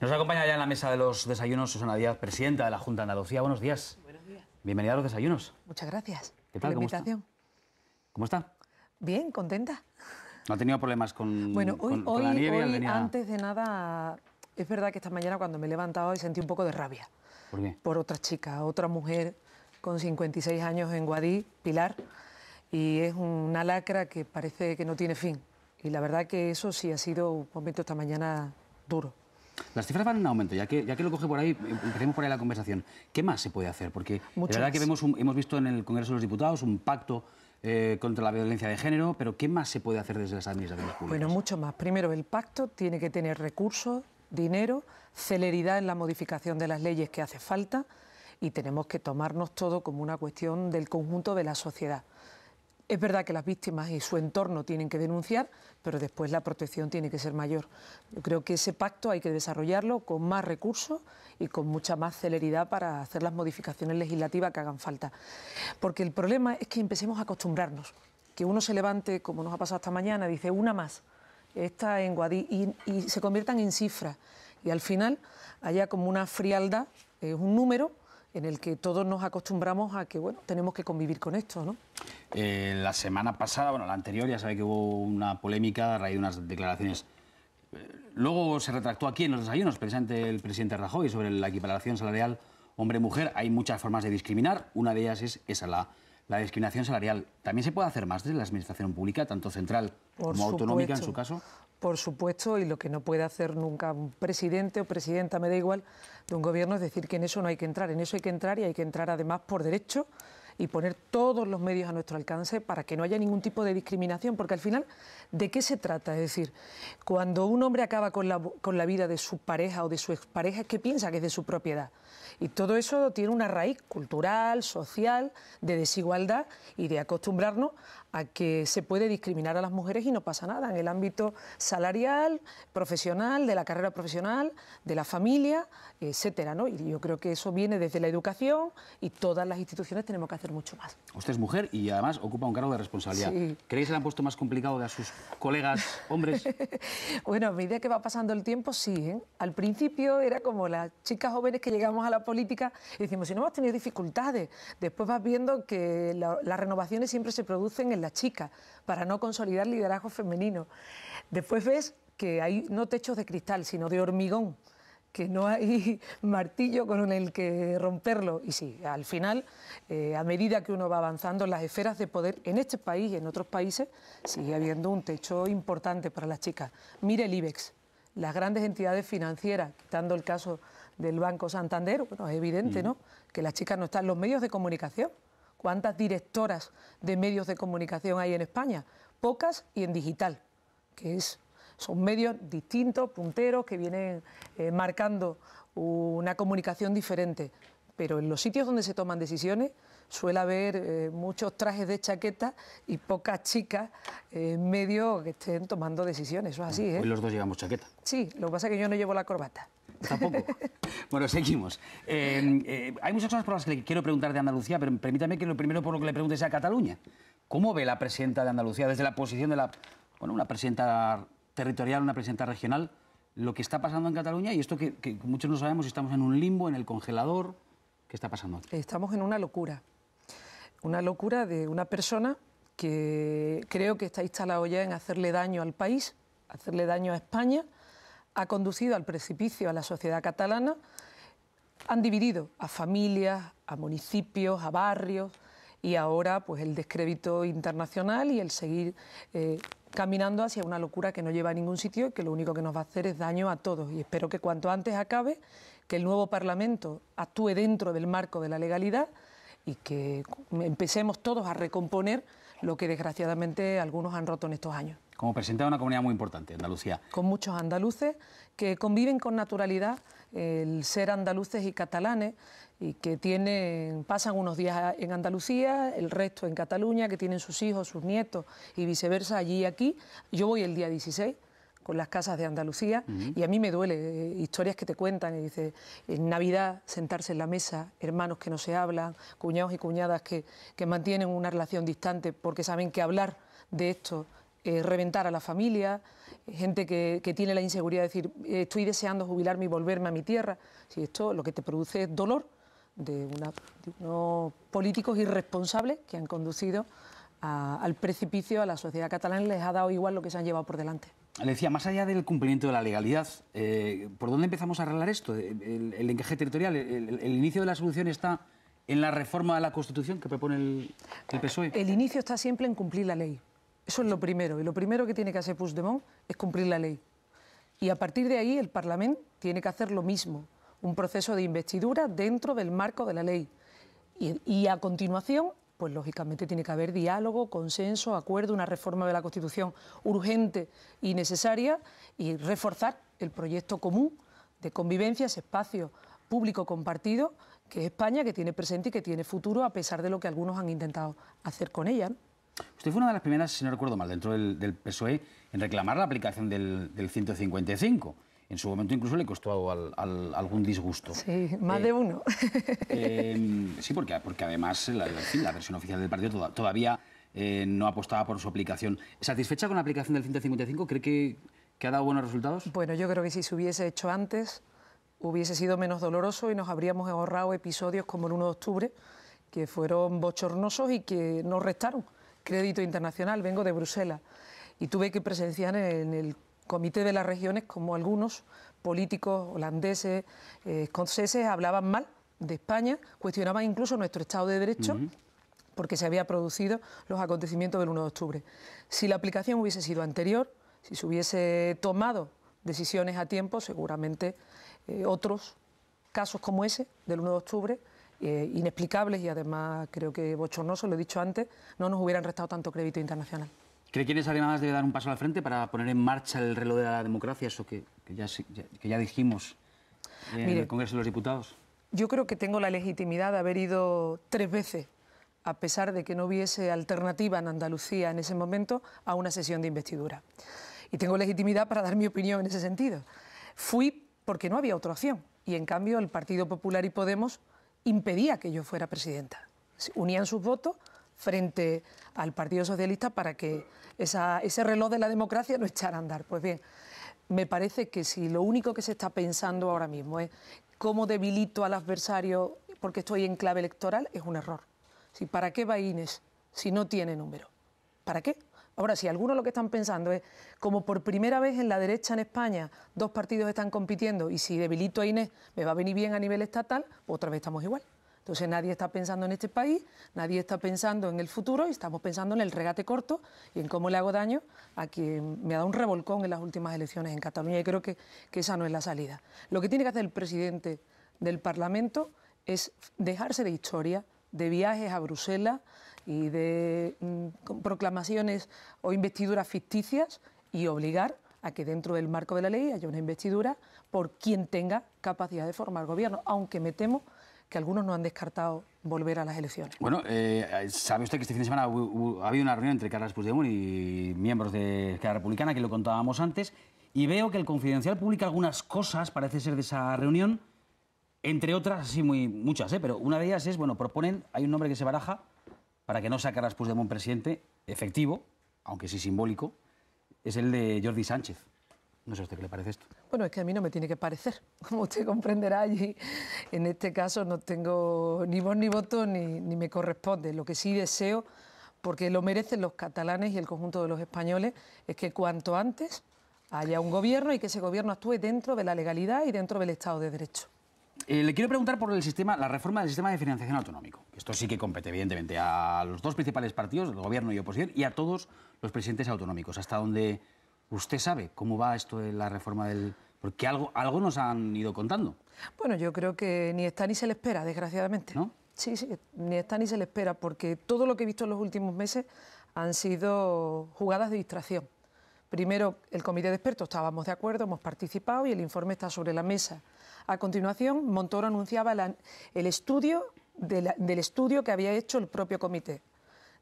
Nos acompaña ya en la mesa de los desayunos Susana Díaz, presidenta de la Junta de Andalucía. Buenos días. Buenos días. Bienvenida a los desayunos. Muchas gracias. ¿Qué tal? la ¿Cómo invitación. ¿Cómo está? Bien, contenta. ¿No ha tenido problemas con, bueno, hoy, hoy, Hoy, antes de nada, es verdad que esta mañana cuando me he levantado sentí un poco de rabia. ¿Por qué? Por otra chica, otra mujer con 56 años en Guadí, Pilar, y es una lacra que parece que no tiene fin. Y la verdad que eso sí ha sido un momento esta mañana duro. Las cifras van en aumento, ya que, ya que lo coge por ahí, empecemos por ahí la conversación. ¿Qué más se puede hacer? Porque la verdad que vemos hemos visto en el Congreso de los Diputados un pacto eh, contra la violencia de género, pero ¿qué más se puede hacer desde las administraciones públicas? Bueno, mucho más. Primero, el pacto tiene que tener recursos, dinero, celeridad en la modificación de las leyes que hace falta y tenemos que tomarnos todo como una cuestión del conjunto de la sociedad. Es verdad que las víctimas y su entorno tienen que denunciar, pero después la protección tiene que ser mayor. Yo creo que ese pacto hay que desarrollarlo con más recursos y con mucha más celeridad para hacer las modificaciones legislativas que hagan falta. Porque el problema es que empecemos a acostumbrarnos, que uno se levante, como nos ha pasado esta mañana, dice una más, esta en Guadí, y, se conviertan en cifras. Y al final haya como una frialdad, es un número en el que todos nos acostumbramos a que, bueno, tenemos que convivir con esto, ¿no? Eh, la semana pasada, bueno, la anterior, ya sabe que hubo una polémica a raíz de unas declaraciones. Eh, luego se retractó aquí en los desayunos, presente el presidente Rajoy, sobre la equiparación salarial hombre-mujer. Hay muchas formas de discriminar, una de ellas es esa, la la discriminación salarial. ¿También se puede hacer más desde la administración pública, tanto central como autonómica en su caso? Por supuesto, y lo que no puede hacer nunca un presidente o presidenta, me da igual, de un gobierno es decir que en eso no hay que entrar. En eso hay que entrar y hay que entrar además por derecho, y poner todos los medios a nuestro alcance para que no haya ningún tipo de discriminación, porque al final, ¿de qué se trata? Es decir, cuando un hombre acaba con la, con la vida de su pareja o de su expareja, es que piensa que es de su propiedad. Y todo eso tiene una raíz cultural, social, de desigualdad y de acostumbrarnos a que se puede discriminar a las mujeres y no pasa nada en el ámbito salarial, profesional, de la carrera profesional, de la familia, etcétera, ¿no? Y yo creo que eso viene desde la educación y todas las instituciones tenemos que hacer mucho más. Usted es mujer y además ocupa un cargo de responsabilidad. ¿Creéis que le han puesto más complicado que a sus colegas hombres? bueno, a medida que va pasando el tiempo, sí. ¿eh? Al principio era como las chicas jóvenes que llegamos a la política y decimos, si no hemos tenido dificultades, después vas viendo que las renovaciones siempre se producen en la las chicas para no consolidar liderazgo femenino. Después ves que hay no techos de cristal, sino de hormigón, que no hay martillo con el que romperlo. Y sí, al final, eh, a medida que uno va avanzando en las esferas de poder, en este país y en otros países, sigue habiendo un techo importante para las chicas. Mire el IBEX, las grandes entidades financieras, quitando el caso del Banco Santander, bueno, es evidente, mm. ¿no? Que las chicas no están en los medios de comunicación. ¿Cuántas directoras de medios de comunicación hay en España? Pocas y en digital, que es, son medios distintos, punteros, que vienen eh, marcando una comunicación diferente. Pero en los sitios donde se toman decisiones suele haber eh, muchos trajes de chaqueta y pocas chicas eh, en medio que estén tomando decisiones. Eso es así, ¿eh? Hoy los dos llevamos chaqueta. Sí, lo que pasa es que yo no llevo la corbata. Tampoco. bueno, seguimos. Em, eh, hay muchas cosas por las que le quiero preguntar de Andalucía, pero permítame que lo primero por lo que le pregunte sea a Cataluña. ¿Cómo ve la presidenta de Andalucía desde la posición de la... Bueno, una presidenta territorial, una presidenta regional, lo que está pasando en Cataluña y esto que, muchos no sabemos, estamos en un limbo, en el congelador. ¿Qué está pasando Estamos en una locura. Una locura de una persona que creo que está instalado ya en hacerle daño al país, hacerle daño a España ha conducido al precipicio a la sociedad catalana, han dividido a familias, a municipios, a barrios y ahora pues el descrédito internacional y el seguir eh, caminando hacia una locura que no lleva a ningún sitio y que lo único que nos va a hacer es daño a todos. Y espero que cuanto antes acabe, que el nuevo Parlamento actúe dentro del marco de la legalidad y que empecemos todos a recomponer lo que desgraciadamente algunos han roto en estos años como presidenta de una comunidad muy importante, Andalucía. Con muchos andaluces que conviven con naturalidad el ser andaluces y catalanes y que tienen, pasan unos días en Andalucía, el resto en Cataluña, que tienen sus hijos, sus nietos y viceversa allí y aquí. Yo voy el día 16 con las casas de Andalucía y a mí me duele eh, historias que te cuentan y dice en Navidad sentarse en la mesa hermanos que no se hablan cuñados y cuñadas que, que mantienen una relación distante porque saben que hablar de esto eh, reventar a la familia, eh, gente que, tiene la inseguridad de decir, eh, estoy deseando jubilarme y volverme a mi tierra. Si esto lo que te produce es dolor de, unos políticos irresponsables que han conducido al precipicio a la sociedad catalana, les ha dado igual lo que se han llevado por delante. Le decía, más allá del cumplimiento de la legalidad, ¿por dónde empezamos a arreglar esto? El, encaje territorial, el, el, inicio de la solución está en la reforma de la Constitución que propone el, ah, PSOE. El inicio está siempre en cumplir la ley. Eso es lo primero. Y lo primero que tiene que hacer Puigdemont es cumplir la ley. Y a partir de ahí el Parlamento tiene que hacer lo mismo, un proceso de investidura dentro del marco de la ley. Y, a continuación, pues lógicamente tiene que haber diálogo, consenso, acuerdo, una reforma de la Constitución urgente y necesaria y reforzar el proyecto común de convivencia, ese espacio público compartido que es España, que tiene presente y que tiene futuro a pesar de lo que algunos han intentado hacer con ella. Usted fue una de las primeras, si no recuerdo mal, dentro del, PSOE en reclamar la aplicación del, 155 en su momento incluso le costó algún disgusto. Sí, más eh, de uno. Eh, sí, porque, porque además la, versión oficial del partido todavía eh, no apostaba por su aplicación. ¿Satisfecha con la aplicación del 155? ¿Cree que, que ha dado buenos resultados? Bueno, yo creo que si se hubiese hecho antes hubiese sido menos doloroso y nos habríamos ahorrado episodios como el 1 de octubre, que fueron bochornosos y que nos restaron crédito internacional, vengo de Bruselas y tuve que presenciar en el Comité de las Regiones como algunos políticos holandeses, eh, escoceses hablaban mal de España, cuestionaban incluso nuestro Estado de Derecho. porque se había producido los acontecimientos del 1 de octubre. Si la aplicación hubiese sido anterior, si se hubiese tomado decisiones a tiempo, seguramente eh, otros casos como ese del 1 de octubre eh, inexplicables y además creo que bochornosos, lo he dicho antes, no nos hubieran restado tanto crédito internacional. ¿Cree que Arias más debe dar un paso al frente para poner en marcha el reloj de la democracia, eso que, ya, dijimos en el Congreso de los Diputados? Yo creo que tengo la legitimidad de haber ido tres veces, a pesar de que no hubiese alternativa en Andalucía en ese momento, a una sesión de investidura. Y tengo legitimidad para dar mi opinión en ese sentido. Fui porque no había otra opción. Y en cambio el Partido Popular y Podemos impedía que yo fuera presidenta. Unían sus votos frente al Partido Socialista para que ese reloj de la democracia no echara a andar. Pues bien, me parece que si lo único que se está pensando ahora mismo es cómo debilito al adversario porque estoy en clave electoral, es un error. Si, ¿Para qué va Inés si no tiene número? ¿Para qué? Ahora, si algunos lo que están pensando es, como por primera vez en la derecha en España dos partidos están compitiendo y si debilito a Inés me va a venir bien a nivel estatal, otra vez estamos igual. Entonces nadie está pensando en este país, nadie está pensando en el futuro y estamos pensando en el regate corto y en cómo le hago daño a quien me ha dado un revolcón en las últimas elecciones en Cataluña y creo que, que esa no es la salida. Lo que tiene que hacer el presidente del Parlamento es dejarse de historia, de viajes a Bruselas, y de mm, proclamaciones o investiduras ficticias y obligar a que dentro del marco de la ley haya una investidura por quien tenga capacidad de formar gobierno, aunque me temo que algunos no han descartado volver a las elecciones. Bueno, eh, sabe usted que este fin de semana ha habido una reunión entre Carlos Puigdemont y miembros de Esquerra Republicana, que lo contábamos antes, y veo que el Confidencial publica algunas cosas, parece ser de esa reunión, entre otras, sí, muy, muchas, ¿eh? pero una de ellas es, bueno, proponen, hay un nombre que se baraja, para que no de un presidente, efectivo, aunque sí simbólico, es el de Jordi Sánchez. No sé a usted qué le parece esto. Bueno, es que a mí no me tiene que parecer. Como usted comprenderá, allí en este caso no tengo ni voz ni voto ni me corresponde. Lo que sí deseo, porque lo merecen los catalanes y el conjunto de los españoles, es que cuanto antes haya un gobierno y que ese gobierno actúe dentro de la legalidad y dentro del Estado de Derecho. Eh, le quiero preguntar por el sistema, la reforma del sistema de financiación autonómico. Esto sí que compete, evidentemente, a los dos principales partidos, el gobierno y oposición, y a todos los presidentes autonómicos. Hasta donde usted sabe cómo va esto de la reforma del. Porque algo, algo nos han ido contando. Bueno, yo creo que ni está ni se le espera, desgraciadamente. Sí, sí, ni está ni se le espera, porque todo lo que he visto en los últimos meses han sido jugadas de distracción. Primero, el comité de expertos estábamos de acuerdo, hemos participado y el informe está sobre la mesa. A continuación, Montoro anunciaba el estudio del estudio que había hecho el propio comité.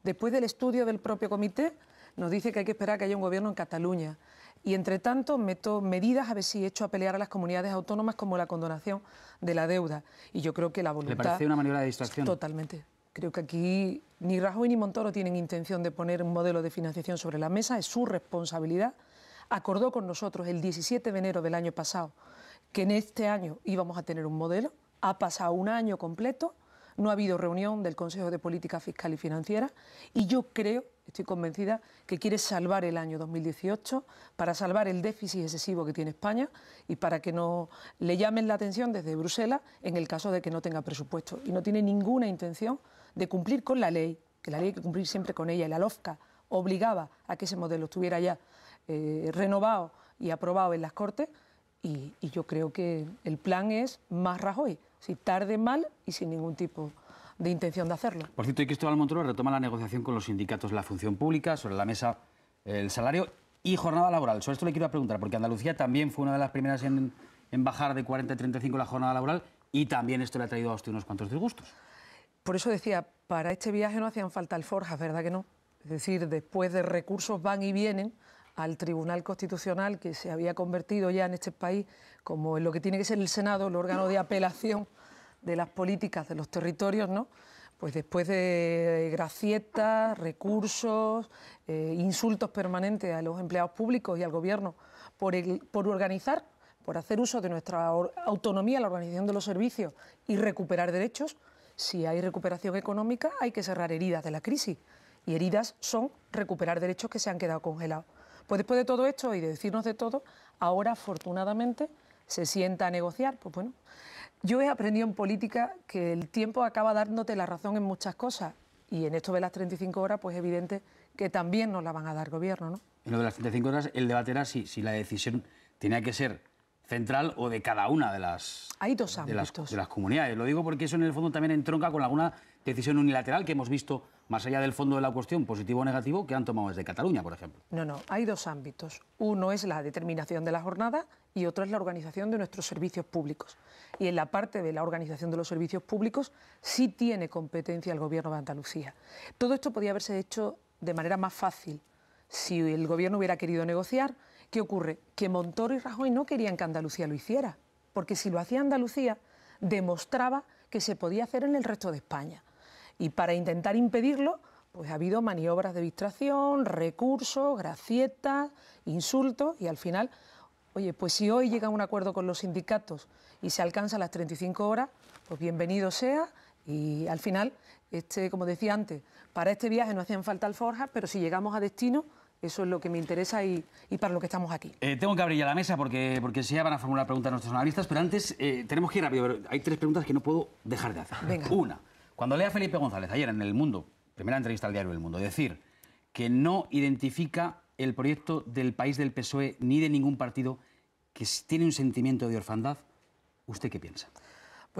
Después del estudio del propio comité, nos dice que hay que esperar que haya un gobierno en Cataluña. Y entre tanto, meto medidas a ver si he hecho a pelear a las comunidades autónomas como la condonación de la deuda. Y yo creo que la voluntad. ¿Le parece una manera de distracción? Totalmente. Creo que aquí ni Rajoy ni Montoro tienen intención de poner un modelo de financiación sobre la mesa, es su responsabilidad. Acordó con nosotros el 17 de enero del año pasado que en este año íbamos a tener un modelo, ha pasado un año completo, no ha habido reunión del Consejo de Política Fiscal y Financiera y yo creo, estoy convencida, que quiere salvar el año 2018 para salvar el déficit excesivo que tiene España y para que no le llamen la atención desde Bruselas en el caso de que no tenga presupuesto. Y no tiene ninguna intención de cumplir con la ley, que la ley hay que cumplir siempre con ella, y la LOFCA obligaba a que ese modelo estuviera ya eh, renovado y aprobado en las Cortes y, yo creo que el plan es más Rajoy, si tarde mal y sin ningún tipo de intención de hacerlo. Por cierto, y Cristóbal Montoro retoma la negociación con los sindicatos de la función pública sobre la mesa el salario y jornada laboral. Sobre esto le quiero preguntar, porque Andalucía también fue una de las primeras en, en bajar de 40 a 35 la jornada laboral y también esto le ha traído a usted unos cuantos disgustos. Por eso decía, para este viaje no hacían falta alforjas, ¿verdad que no? Es decir, después de recursos van y vienen, al Tribunal Constitucional, que se había convertido ya en este país como en lo que tiene que ser el Senado, el órgano de apelación de las políticas de los territorios, ¿no? Pues después de gracietas, recursos, eh, insultos permanentes a los empleados públicos y al gobierno por, el, por organizar, por hacer uso de nuestra autonomía, la organización de los servicios y recuperar derechos, si hay recuperación económica hay que cerrar heridas de la crisis. Y heridas son recuperar derechos que se han quedado congelados. Pues después de todo esto y de decirnos de todo, ahora afortunadamente se sienta a negociar. Pues bueno, yo he aprendido en política que el tiempo acaba dándote la razón en muchas cosas y en esto de las 35 horas, pues evidente que también nos la van a dar gobierno, ¿no? En lo de las 35 horas, el debate era si, si la decisión tenía que ser central o de cada una de las, Hay dos de comunidades. Lo digo porque eso en el fondo también entronca con alguna decisión unilateral que hemos visto más allá del fondo de la cuestión, positivo o negativo, que han tomado desde Cataluña, por ejemplo. No, no, hay dos ámbitos. Uno es la determinación de la jornada y otro es la organización de nuestros servicios públicos. Y en la parte de la organización de los servicios públicos sí tiene competencia el Gobierno de Andalucía. Todo esto podía haberse hecho de manera más fácil si el Gobierno hubiera querido negociar, ¿Qué ocurre? Que Montoro y Rajoy no querían que Andalucía lo hiciera, porque si lo hacía Andalucía, demostraba que se podía hacer en el resto de España. Y para intentar impedirlo, pues ha habido maniobras de distracción, recursos, gracietas, insultos y al final, oye, pues si hoy llega un acuerdo con los sindicatos y se alcanza las 35 horas, pues bienvenido sea y al final, este, como decía antes, para este viaje no hacían falta alforjas, pero si llegamos a destino, eso es lo que me interesa y, para lo que estamos aquí. Eh, tengo que abrir ya la mesa porque, porque ya van a formular preguntas a nuestros analistas, pero antes eh, tenemos que ir rápido. hay tres preguntas que no puedo dejar de hacer. Una, cuando lea Felipe González ayer en El Mundo, primera entrevista al diario El Mundo, decir que no identifica el proyecto del país del PSOE ni de ningún partido que tiene un sentimiento de orfandad, ¿usted qué piensa?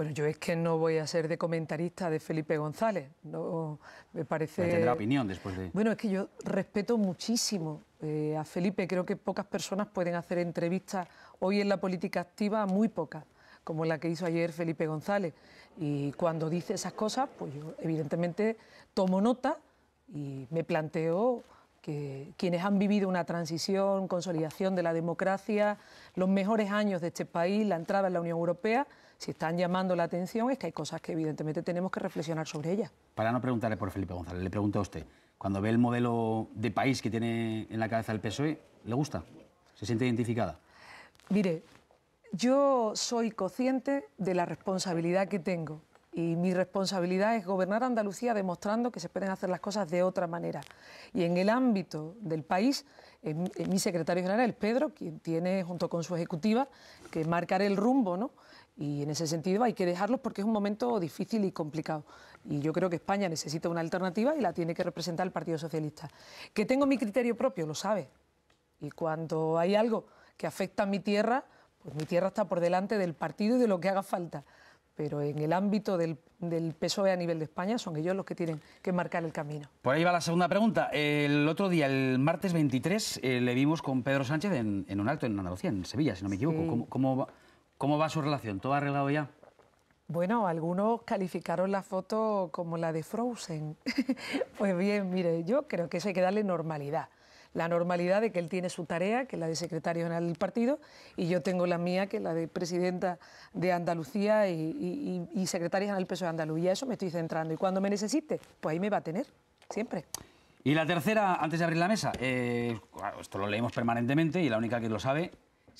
Bueno, yo es que no voy a ser de comentarista de Felipe González. No, me parece. tendrá opinión después de. Bueno, es que yo respeto muchísimo eh, a Felipe. Creo que pocas personas pueden hacer entrevistas hoy en la política activa, muy pocas, como la que hizo ayer Felipe González. Y cuando dice esas cosas, pues yo evidentemente tomo nota y me planteo que quienes han vivido una transición, consolidación de la democracia, los mejores años de este país, la entrada en la Unión Europea si están llamando la atención es que hay cosas que evidentemente tenemos que reflexionar sobre ellas. Para no preguntarle por Felipe González, le pregunto a usted, cuando ve el modelo de país que tiene en la cabeza el PSOE, ¿le gusta? ¿Se siente identificada? Mire, yo soy consciente de la responsabilidad que tengo y mi responsabilidad es gobernar Andalucía demostrando que se pueden hacer las cosas de otra manera. Y en el ámbito del país, en, eh, mi secretario general, el Pedro, quien tiene junto con su ejecutiva que marcar el rumbo ¿no? Y en ese sentido hay que dejarlos porque es un momento difícil y complicado. Y yo creo que España necesita una alternativa y la tiene que representar el Partido Socialista. Que tengo mi criterio propio, lo sabe. Y cuando hay algo que afecta a mi tierra, pues mi tierra está por delante del partido y de lo que haga falta. Pero en el ámbito del, PSOE a nivel de España son ellos los que tienen que marcar el camino. Por ahí va la segunda pregunta. El otro día, el martes 23, eh, le vimos con Pedro Sánchez en, un acto en Andalucía, en Sevilla, si no me equivoco. ¿Cómo va su relación? ¿Todo arreglado ya? Bueno, algunos calificaron la foto como la de Frozen. pues bien, mire, yo creo que eso hay que darle normalidad. La normalidad de que él tiene su tarea, que es la de secretario general del partido, y yo tengo la mía, que es la de presidenta de Andalucía y, secretaria general del PSOE de Andalucía. Eso me estoy centrando. Y cuando me necesite, pues ahí me va a tener, siempre. Y la tercera, antes de abrir la mesa, eh, esto lo leemos permanentemente y la única que lo sabe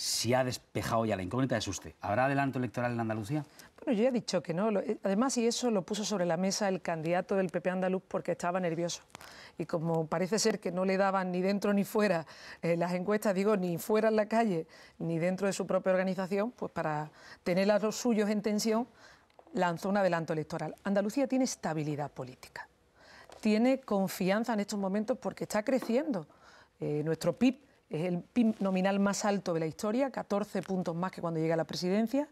si ha despejado ya la incógnita de usted. ¿Habrá adelanto electoral en Andalucía? Bueno, yo he dicho que no. Eh, además, y eso lo puso sobre la mesa el candidato del PP andaluz porque estaba nervioso. Y como parece ser que no le daban ni dentro ni fuera eh, las encuestas, digo, ni fuera en la calle, ni dentro de su propia organización, pues para tener a los suyos en tensión, lanzó un adelanto electoral. Andalucía tiene estabilidad política, tiene confianza en estos momentos porque está creciendo. Eh, nuestro PIB es el PIB nominal más alto de la historia, 14 puntos más que cuando llega a la presidencia,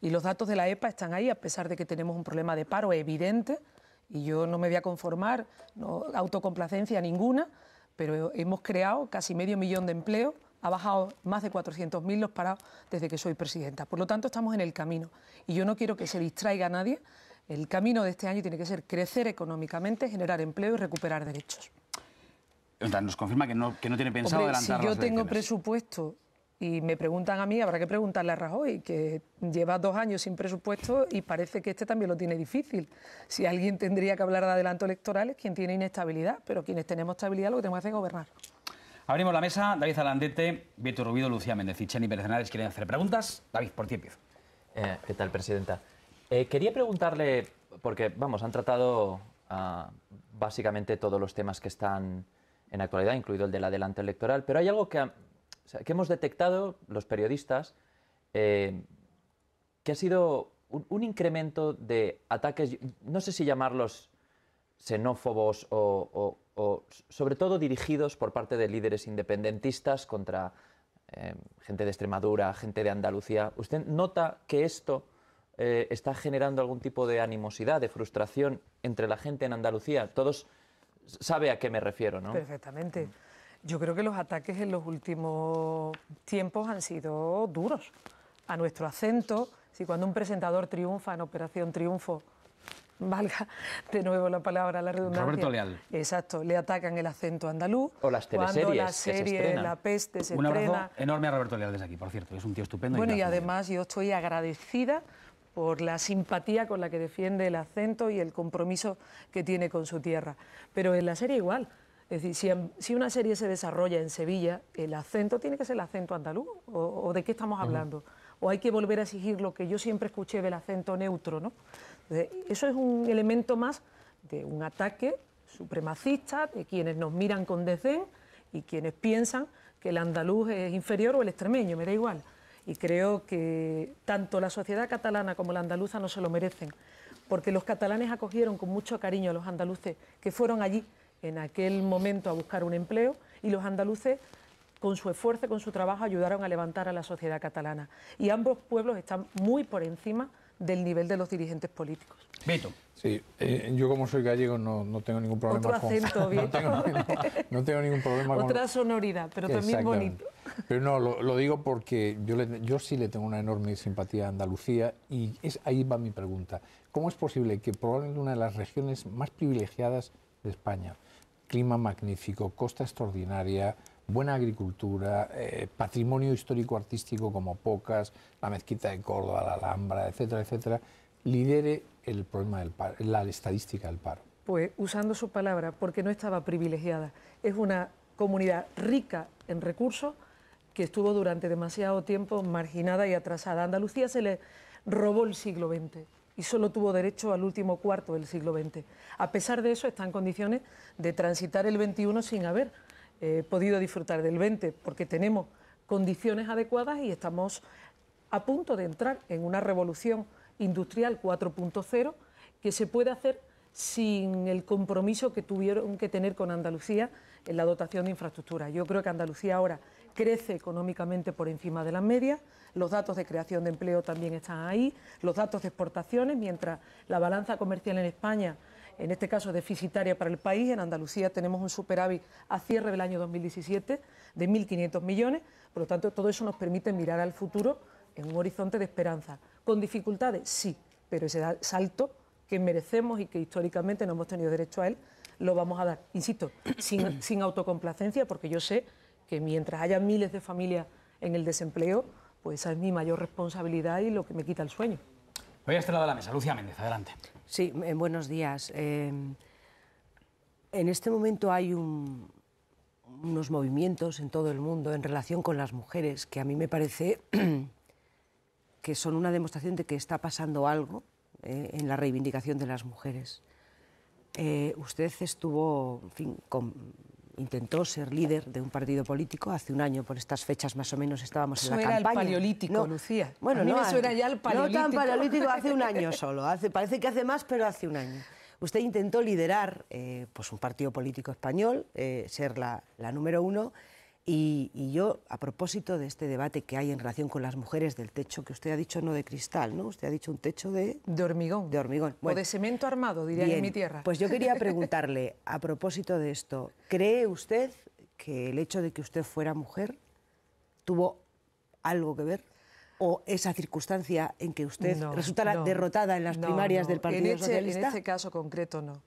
y los datos de la EPA están ahí, a pesar de que tenemos un problema de paro evidente, y yo no me voy a conformar, no, autocomplacencia ninguna, pero hemos creado casi medio millón de empleos, ha bajado más de 400.000 los parados desde que soy presidenta. Por lo tanto, estamos en el camino, y yo no quiero que se distraiga a nadie. El camino de este año tiene que ser crecer económicamente, generar empleo y recuperar derechos nos confirma que no, tiene pensado adelantar Si yo tengo presupuesto y me preguntan a mí, habrá que preguntarle a Rajoy, que lleva dos años sin presupuesto y parece que este también lo tiene difícil. Si alguien tendría que hablar de adelanto electoral es quien tiene inestabilidad, pero quienes tenemos estabilidad lo que tenemos que hacer es gobernar. Abrimos la mesa. David Alandete, Víctor Rubido, Lucía Méndez y Cheni Pérez quieren hacer preguntas. David, por ti empiezo. Eh, ¿Qué tal, presidenta? Eh, quería preguntarle, porque, vamos, han tratado ah, básicamente todos los temas que están en actualidad, incluido el del adelanto electoral. Pero hay algo que, que hemos detectado los periodistas, eh, que ha sido un, incremento de ataques, no sé si llamarlos xenófobos o, sobre todo dirigidos por parte de líderes independentistas contra eh, gente de Extremadura, gente de Andalucía. ¿Usted nota que esto eh, está generando algún tipo de animosidad, de frustración entre la gente en Andalucía? Todos sabe a qué me refiero, ¿no? Perfectamente. Yo creo que los ataques en los últimos tiempos han sido duros. A nuestro acento, si cuando un presentador triunfa en Operación Triunfo, valga de nuevo la palabra, la redundancia. Roberto Leal. Exacto, le atacan el acento andaluz. O las teleseries. Cuando la serie La Peste se Un abrazo enorme a Roberto Leal desde aquí, por cierto, es un tío estupendo. Bueno, y además yo estoy agradecida por la simpatía con la que defiende el acento y el compromiso que tiene con su tierra. Pero en la serie igual. Es decir, si, una serie se desarrolla en Sevilla, el acento tiene que ser el acento andaluz, o, de qué estamos hablando. O hay que volver a exigir lo que yo siempre escuché del acento neutro, ¿no? eso es un elemento más de un ataque supremacista, de quienes nos miran con desdén y quienes piensan que el andaluz es inferior o el extremeño, me da igual. Y creo que tanto la sociedad catalana como la andaluza no se lo merecen, porque los catalanes acogieron con mucho cariño a los andaluces que fueron allí en aquel momento a buscar un empleo y los andaluces con su esfuerzo, con su trabajo, ayudaron a levantar a la sociedad catalana. Y ambos pueblos están muy por encima del nivel de los dirigentes políticos. Vito. Sí, eh, yo como soy gallego no, tengo ningún problema Otro acento, con... no, tengo, ningún problema Otra sonoridad, pero también bonito. Pero no, lo, digo porque yo, sí le tengo una enorme simpatía a Andalucía y es, ahí va mi pregunta. ¿Cómo es posible que probablemente una de las regiones más privilegiadas de España, clima magnífico, costa extraordinaria, buena agricultura, eh, patrimonio histórico-artístico como pocas, la mezquita de Córdoba, la Alhambra, etcétera, etcétera, lidere el problema del paro, la estadística del paro? Pues usando su palabra, porque no estaba privilegiada. Es una comunidad rica en recursos que estuvo durante demasiado tiempo marginada y atrasada. Andalucía se le robó el siglo XX y solo tuvo derecho al último cuarto del siglo XX. A pesar de eso, está en condiciones de transitar el XXI sin haber eh, podido disfrutar del XX, porque tenemos condiciones adecuadas y estamos a punto de entrar en una revolución industrial 4.0 que se puede hacer sin el compromiso que tuvieron que tener con Andalucía en la dotación de infraestructura. Yo creo que Andalucía ahora crece económicamente por encima de las medias, los datos de creación de empleo también están ahí, los datos de exportaciones, mientras la balanza comercial en España, en este caso deficitaria para el país, en Andalucía tenemos un superávit a cierre del año 2017 de 1.500 millones, por lo tanto todo eso nos permite mirar al futuro en un horizonte de esperanza. ¿Con dificultades? Sí, pero ese salto que merecemos y que históricamente no hemos tenido derecho a él, lo vamos a dar. Insisto, sin, autocomplacencia, porque yo sé que mientras haya miles de familias en el desempleo, pues esa es mi mayor responsabilidad y lo que me quita el sueño. Voy a este lado de la mesa, Lucía Méndez, adelante. Sí, eh, buenos días. Eh, en este momento hay unos movimientos en todo el mundo en relación con las mujeres que a mí me parece que son una demostración de que está pasando algo eh, en la reivindicación de las mujeres. Eh, usted estuvo, en fin, intentó ser líder de un partido político hace un año por estas fechas más o menos estábamos en la era campaña. el paleolítico, Lucía. Bueno, no, suena ya el paleolítico. No tan paleolítico, hace un año solo. parece que hace más, pero hace un año. Usted intentó liderar eh, pues un partido político español, eh, ser la, la número uno, y, yo, a propósito de este debate que hay en relación con las mujeres del techo, que usted ha dicho no de cristal, ¿no? Usted ha dicho un techo de... De hormigón. De hormigón. o de cemento armado, diría yo en mi tierra. Pues yo quería preguntarle, a propósito de esto, ¿cree usted que el hecho de que usted fuera mujer tuvo algo que ver? ¿O esa circunstancia en que usted no, resultara derrotada en las primarias del Partido Socialista? En este caso concreto, no.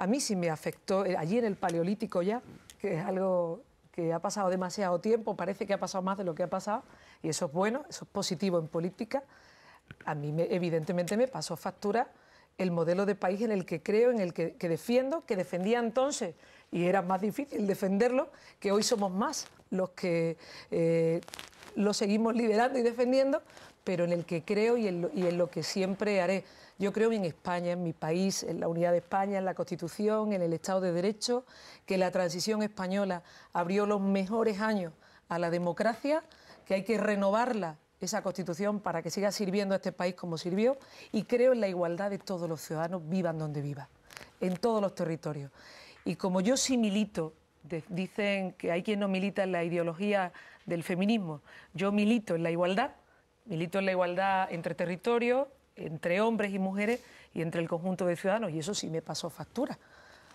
A mí sí me afectó, eh, allí en el Paleolítico ya, que es algo que ha pasado demasiado tiempo, parece que ha pasado más de lo que ha pasado, y eso es bueno, eso es positivo en política. A mí, evidentemente, me pasó factura el modelo de país en el que creo, en el que, defiendo, que defendía entonces, y era más difícil defenderlo, que hoy somos más los que eh, lo seguimos liderando y defendiendo, pero en el que creo y en lo que siempre haré. Yo creo en España, en mi país, en la unidad de España, en la Constitución, en el Estado de Derecho, que la transición española abrió los mejores años a la democracia, que hay que renovarla esa constitución para que siga sirviendo a este país como sirvió y creo en la igualdad de todos los ciudadanos, vivan donde vivan, en todos los territorios. Y como yo sí milito, dicen que hay quien no milita en la ideología del feminismo, yo milito en la igualdad, milito en la igualdad entre territorios, entre hombres y mujeres y entre el conjunto de ciudadanos. Y eso sí me pasó factura.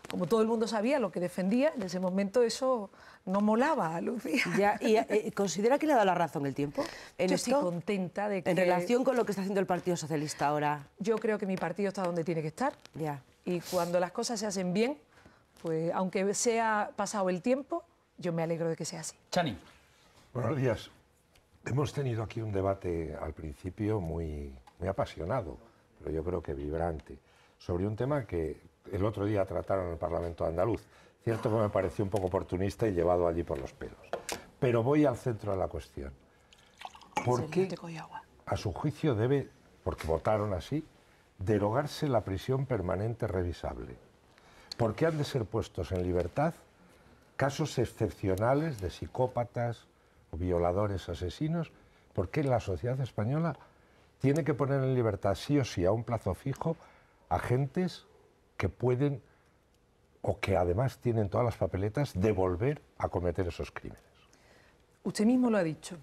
Como todo el mundo sabía lo que defendía, en ese momento eso no molaba a Lucía. ¿Y eh, eh, considera que le ha dado la razón el tiempo? En estoy contenta de que... En relación con lo que está haciendo el Partido Socialista ahora. Yo creo que mi partido está donde tiene que estar. Ya. Y cuando las cosas se hacen bien, pues aunque sea pasado el tiempo, yo me alegro de que sea así. Chani. Buenos días. Hemos tenido aquí un debate al principio muy muy apasionado, pero yo creo que vibrante, sobre un tema que el otro día trataron en el Parlamento andaluz. Cierto que me pareció un poco oportunista y llevado allí por los pelos. Pero voy al centro de la cuestión. ¿Por qué, a su juicio, debe, porque votaron así, derogarse la prisión permanente revisable? ¿Por qué han de ser puestos en libertad casos excepcionales de psicópatas o violadores asesinos? ¿Por qué la sociedad española tiene que poner en libertad sí o sí a un plazo fijo agentes que pueden o que además tienen todas las papeletas de volver a cometer esos crímenes. Usted mismo lo ha dicho,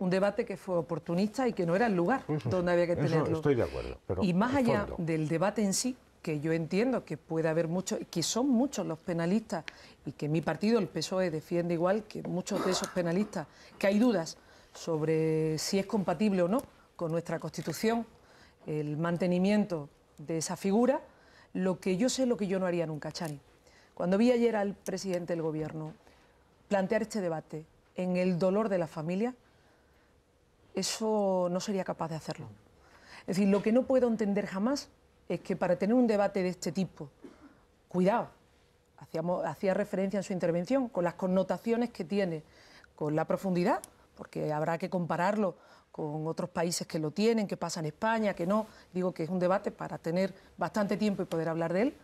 un debate que fue oportunista y que no era el lugar donde había que tenerlo. Estoy de acuerdo. y más allá del debate en sí, que yo entiendo que puede haber muchos, que son muchos los penalistas y que mi partido, el PSOE, defiende igual que muchos de esos penalistas, que hay dudas sobre si es compatible o no con nuestra Constitución el mantenimiento de esa figura, lo que yo sé, lo que yo no haría nunca, Chani. Cuando vi ayer al presidente del Gobierno plantear este debate en el dolor de la familia, eso no sería capaz de hacerlo. Es decir, lo que no puedo entender jamás es que para tener un debate de este tipo, cuidado, hacía referencia en su intervención con las connotaciones que tiene, con la profundidad, porque habrá que compararlo con otros países que lo tienen, que pasa en España, que no. Digo que es un debate para tener bastante tiempo y poder hablar de él.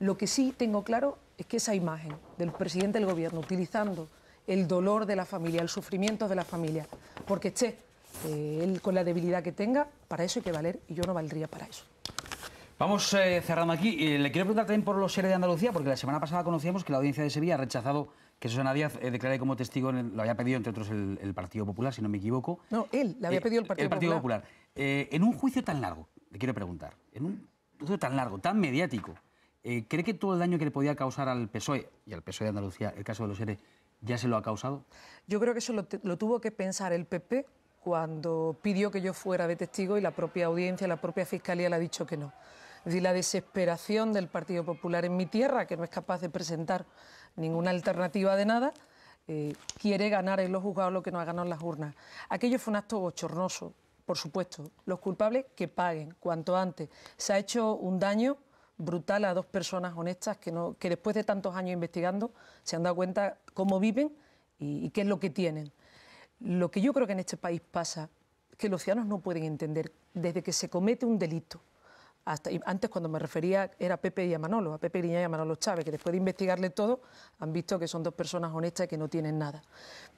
Lo que sí tengo claro es que esa imagen del presidente del gobierno utilizando el dolor de la familia, el sufrimiento de la familia, porque esté eh, él con la debilidad que tenga, para eso hay que valer y yo no valdría para eso. Vamos eh, cerrando aquí. Eh, le quiero preguntar también por los seres de Andalucía, porque la semana pasada conocíamos que la audiencia de Sevilla ha rechazado que Susana Díaz eh, declaré como testigo, lo había pedido entre otros el, Partido Popular, si no me equivoco. No, él, le había eh, pedido el Partido, el Partido Popular. Eh, en un juicio tan largo, le quiero preguntar, en un juicio tan largo, tan mediático, ¿cree que todo el daño que le podía causar al PSOE y al PSOE de Andalucía, el caso de los ERE, ya se lo ha causado? Yo creo que eso lo, lo tuvo que pensar el PP cuando pidió que yo fuera de testigo y la propia audiencia, la propia fiscalía le ha dicho que no. Es decir, la desesperación del Partido Popular en mi tierra, que no es capaz de presentar ninguna alternativa de nada, eh, quiere ganar en los juzgados lo que nos ha ganado en las urnas. Aquello fue un acto bochornoso, por supuesto. Los culpables que paguen cuanto antes. Se ha hecho un daño brutal a dos personas honestas que, no, que después de tantos años investigando se han dado cuenta cómo viven y, y qué es lo que tienen. Lo que yo creo que en este país pasa, que los ciudadanos no pueden entender, desde que se comete un delito, antes cuando me refería era Pepe y a Manolo, a Pepe Griñá y a Manolo Chávez, que después de investigarle todo han visto que son dos personas honestas y que no tienen nada.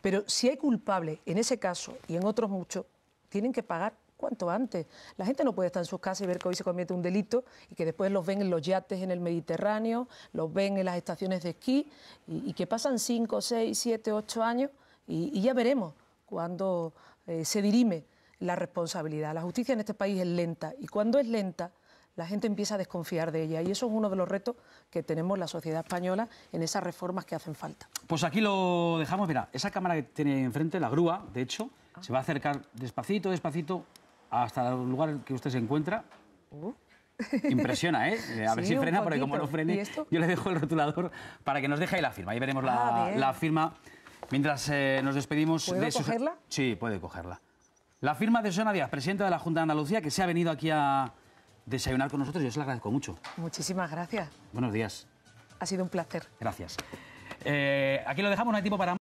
Pero si hay culpables en ese caso y en otros muchos, tienen que pagar cuanto antes. La gente no puede estar en sus casas y ver que hoy se comete un delito y que después los ven en los yates en el Mediterráneo, los ven en las estaciones de esquí y, que pasan 5, 6, 7, 8 años y, ya veremos cuándo eh, se dirime la responsabilidad. La justicia en este país es lenta y cuando es lenta la gente empieza a desconfiar de ella. Y eso es uno de los retos que tenemos la sociedad española en esas reformas que hacen falta. Pues aquí lo dejamos. Mira, esa cámara que tiene enfrente, la grúa, de hecho, ah. se va a acercar despacito, despacito, hasta el lugar en que usted se encuentra. Uh. Impresiona, ¿eh? ¿eh? A ver si frena, porque como no frene, yo le dejo el rotulador para que nos deje ahí la firma. Ahí veremos la, ah, firma mientras eh, nos despedimos. de cogerla? Sí, puede cogerla. La firma de Susana Díaz, presidenta de la Junta de Andalucía, que se ha venido aquí a, desayunar con nosotros. Yo se lo agradezco mucho. Muchísimas gracias. Buenos días. Ha sido un placer. Gracias. Eh, aquí lo dejamos, no hay tiempo para